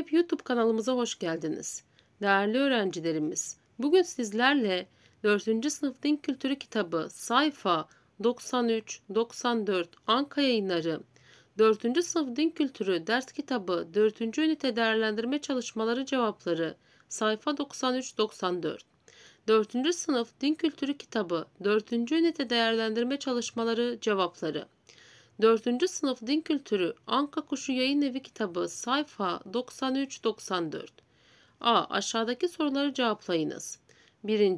Roadmap YouTube kanalımıza hoş geldiniz. Değerli öğrencilerimiz, bugün sizlerle 4. sınıf din kültürü kitabı sayfa 93-94 Anka yayınları 4. sınıf din kültürü ders kitabı 4. ünite değerlendirme çalışmaları cevapları sayfa 93-94 4. sınıf din kültürü kitabı 4. ünite değerlendirme çalışmaları cevapları 4. Sınıf Din Kültürü Anka Kuşu Yayın Evi kitabı sayfa 93-94 A. Aşağıdaki soruları cevaplayınız. 1.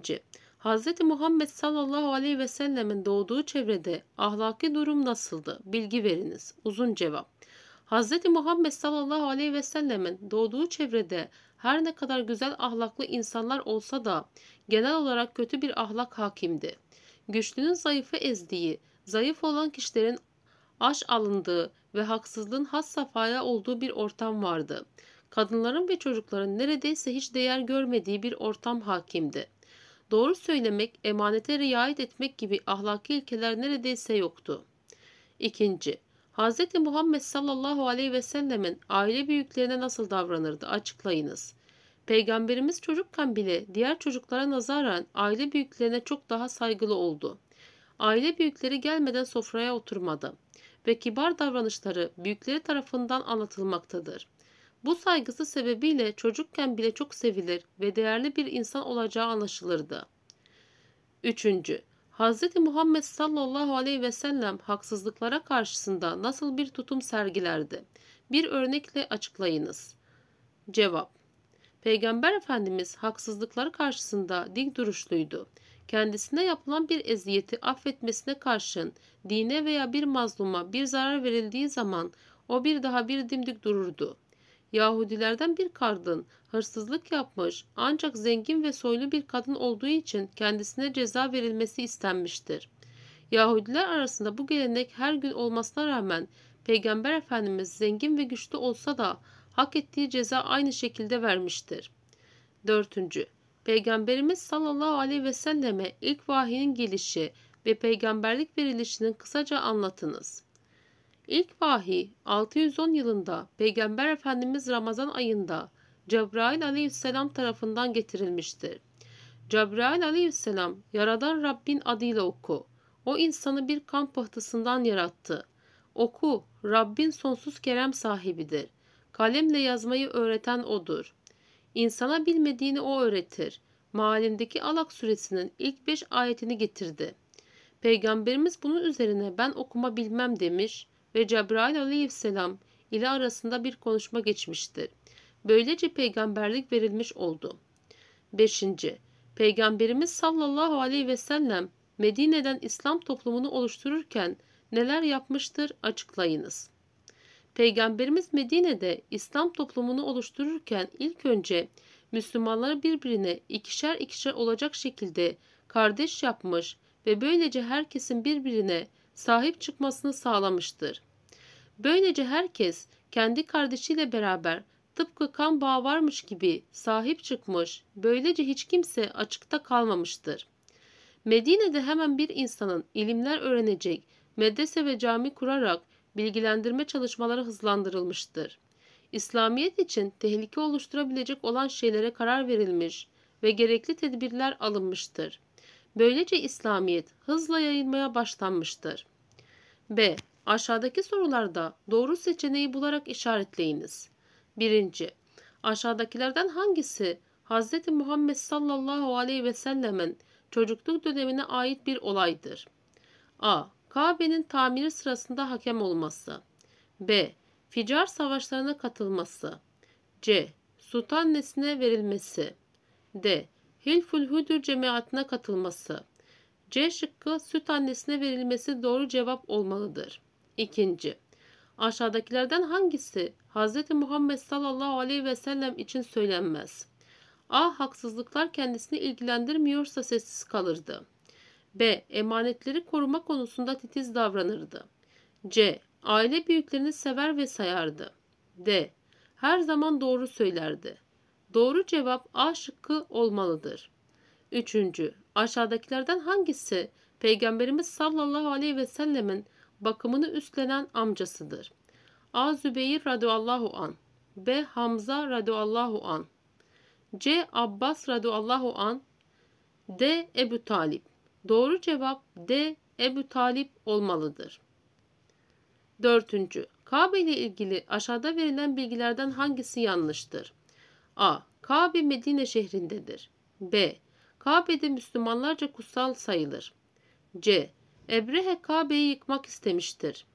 Hz. Muhammed sallallahu aleyhi ve sellemin doğduğu çevrede ahlaki durum nasıldı? Bilgi veriniz. Uzun cevap. Hz. Muhammed sallallahu aleyhi ve sellemin doğduğu çevrede her ne kadar güzel ahlaklı insanlar olsa da genel olarak kötü bir ahlak hakimdi. Güçlünün zayıfı ezdiği, zayıf olan kişilerin aş alındığı ve haksızlığın has safhaya olduğu bir ortam vardı. Kadınların ve çocukların neredeyse hiç değer görmediği bir ortam hakimdi. Doğru söylemek, emanete riayet etmek gibi ahlaki ilkeler neredeyse yoktu. İkinci, Hz. Muhammed sallallahu aleyhi ve sellemin aile büyüklerine nasıl davranırdı açıklayınız. Peygamberimiz çocukken bile diğer çocuklara nazaran aile büyüklerine çok daha saygılı oldu. Aile büyükleri gelmeden sofraya oturmadı ve kibar davranışları büyükleri tarafından anlatılmaktadır. Bu saygısı sebebiyle çocukken bile çok sevilir ve değerli bir insan olacağı anlaşılırdı. 3. Hz. Muhammed sallallahu aleyhi ve sellem haksızlıklara karşısında nasıl bir tutum sergilerdi? Bir örnekle açıklayınız. Cevap Peygamber Efendimiz haksızlıkları karşısında dik duruşluydu kendisine yapılan bir eziyeti affetmesine karşın dine veya bir mazluma bir zarar verildiği zaman o bir daha bir dimdik dururdu. Yahudilerden bir kadın hırsızlık yapmış ancak zengin ve soylu bir kadın olduğu için kendisine ceza verilmesi istenmiştir. Yahudiler arasında bu gelenek her gün olmasına rağmen Peygamber Efendimiz zengin ve güçlü olsa da hak ettiği ceza aynı şekilde vermiştir. 4. Peygamberimiz sallallahu aleyhi ve selleme ilk vahyin gelişi ve peygamberlik verilişini kısaca anlatınız. İlk vahiy 610 yılında Peygamber Efendimiz Ramazan ayında Cebrail aleyhisselam tarafından getirilmiştir. Cebrail aleyhisselam Yaradan Rabbin adıyla oku. O insanı bir kan pıhtısından yarattı. Oku, Rabbin sonsuz kerem sahibidir. Kalemle yazmayı öğreten odur. İnsana bilmediğini o öğretir. Mealindeki Alak suresinin ilk beş ayetini getirdi. Peygamberimiz bunun üzerine ben okuma bilmem demiş ve Cebrail aleyhisselam ile arasında bir konuşma geçmiştir. Böylece peygamberlik verilmiş oldu. 5. Peygamberimiz sallallahu aleyhi ve sellem Medine'den İslam toplumunu oluştururken neler yapmıştır açıklayınız. Peygamberimiz Medine'de İslam toplumunu oluştururken ilk önce Müslümanları birbirine ikişer ikişer olacak şekilde kardeş yapmış ve böylece herkesin birbirine sahip çıkmasını sağlamıştır. Böylece herkes kendi kardeşiyle beraber tıpkı kan bağı varmış gibi sahip çıkmış, böylece hiç kimse açıkta kalmamıştır. Medine'de hemen bir insanın ilimler öğrenecek, medrese ve cami kurarak bilgilendirme çalışmaları hızlandırılmıştır. İslamiyet için tehlike oluşturabilecek olan şeylere karar verilmiş ve gerekli tedbirler alınmıştır. Böylece İslamiyet hızla yayılmaya başlanmıştır. B. Aşağıdaki sorularda doğru seçeneği bularak işaretleyiniz. 1. Aşağıdakilerden hangisi Hz. Muhammed sallallahu aleyhi ve sellemin çocukluk dönemine ait bir olaydır? A. Kabe'nin tamiri sırasında hakem olması. B. Ficar savaşlarına katılması. C. Sultanesine verilmesi. D. Hilful Hudür cemaatine katılması. C şıkkı süt annesine verilmesi doğru cevap olmalıdır. İkinci. Aşağıdakilerden hangisi Hz. Muhammed sallallahu aleyhi ve sellem için söylenmez? A. Haksızlıklar kendisini ilgilendirmiyorsa sessiz kalırdı. B. Emanetleri koruma konusunda titiz davranırdı. C. Aile büyüklerini sever ve sayardı. D. Her zaman doğru söylerdi. Doğru cevap A şıkkı olmalıdır. 3. Aşağıdakilerden hangisi Peygamberimiz sallallahu aleyhi ve sellemin bakımını üstlenen amcasıdır? A. Zübeyir radıyallahu an. B. Hamza radıyallahu an. C. Abbas radıyallahu an. D. Ebu Talip Doğru cevap D. Ebu Talip olmalıdır. 4. Kabe ile ilgili aşağıda verilen bilgilerden hangisi yanlıştır? A. Kabe Medine şehrindedir. B. Kabe'de Müslümanlarca kutsal sayılır. C. Ebrehe Kabe'yi yıkmak istemiştir.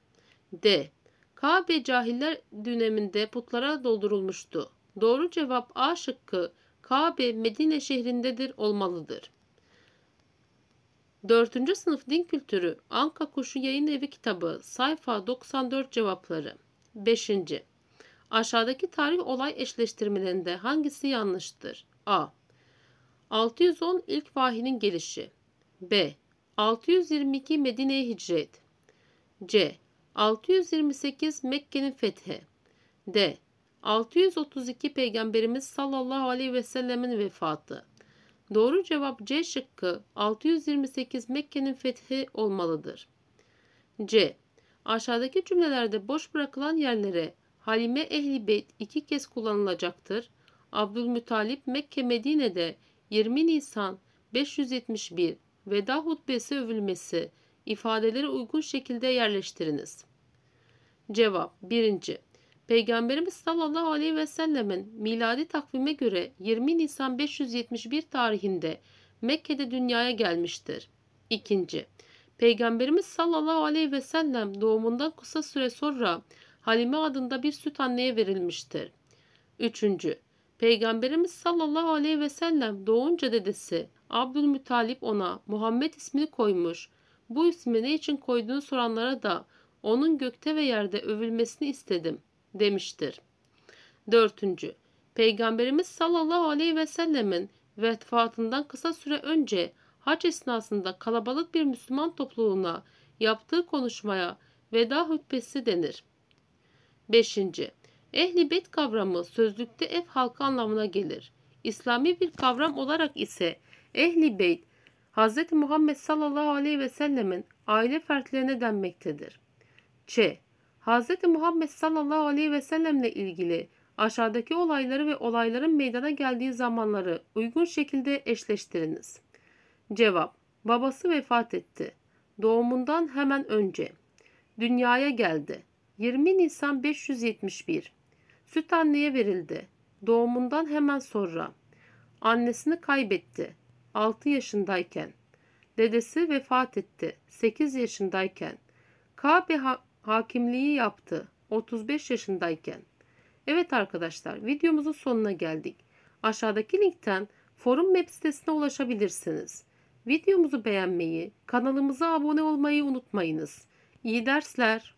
D. Kabe cahiller döneminde putlara doldurulmuştu. Doğru cevap A şıkkı Kabe Medine şehrindedir olmalıdır. 4. Sınıf Din Kültürü Anka Kuşu Yayın Evi kitabı sayfa 94 cevapları 5. Aşağıdaki tarih olay eşleştirmelerinde hangisi yanlıştır? A. 610 ilk vahinin gelişi B. 622 Medine'ye hicret C. 628 Mekke'nin fethi D. 632 Peygamberimiz sallallahu aleyhi ve sellemin vefatı Doğru cevap C şıkkı 628 Mekke'nin fethi olmalıdır. C. Aşağıdaki cümlelerde boş bırakılan yerlere Halime Ehli Beyt iki kez kullanılacaktır. Abdülmütalip Mekke Medine'de 20 Nisan 571 veda hutbesi övülmesi ifadeleri uygun şekilde yerleştiriniz. Cevap 1. Peygamberimiz sallallahu aleyhi ve sellemin miladi takvime göre 20 Nisan 571 tarihinde Mekke'de dünyaya gelmiştir. İkinci, Peygamberimiz sallallahu aleyhi ve sellem doğumundan kısa süre sonra Halime adında bir süt anneye verilmiştir. Üçüncü, Peygamberimiz sallallahu aleyhi ve sellem doğunca dedesi Abdülmütalip ona Muhammed ismini koymuş. Bu ismi ne için koyduğunu soranlara da onun gökte ve yerde övülmesini istedim demiştir. Dördüncü, Peygamberimiz sallallahu aleyhi ve sellemin vefatından kısa süre önce hac esnasında kalabalık bir Müslüman topluluğuna yaptığı konuşmaya veda hutbesi denir. 5. Ehli bet kavramı sözlükte ev halkı anlamına gelir. İslami bir kavram olarak ise ehli beyt Hz. Muhammed sallallahu aleyhi ve sellemin aile fertlerine denmektedir. Ç. Hz. Muhammed sallallahu aleyhi ve sellemle ilgili aşağıdaki olayları ve olayların meydana geldiği zamanları uygun şekilde eşleştiriniz. Cevap Babası vefat etti. Doğumundan hemen önce. Dünyaya geldi. 20 Nisan 571. Süt anneye verildi. Doğumundan hemen sonra. Annesini kaybetti. 6 yaşındayken. Dedesi vefat etti. 8 yaşındayken. Kabe hakimliği yaptı 35 yaşındayken. Evet arkadaşlar videomuzun sonuna geldik. Aşağıdaki linkten forum web sitesine ulaşabilirsiniz. Videomuzu beğenmeyi, kanalımıza abone olmayı unutmayınız. İyi dersler.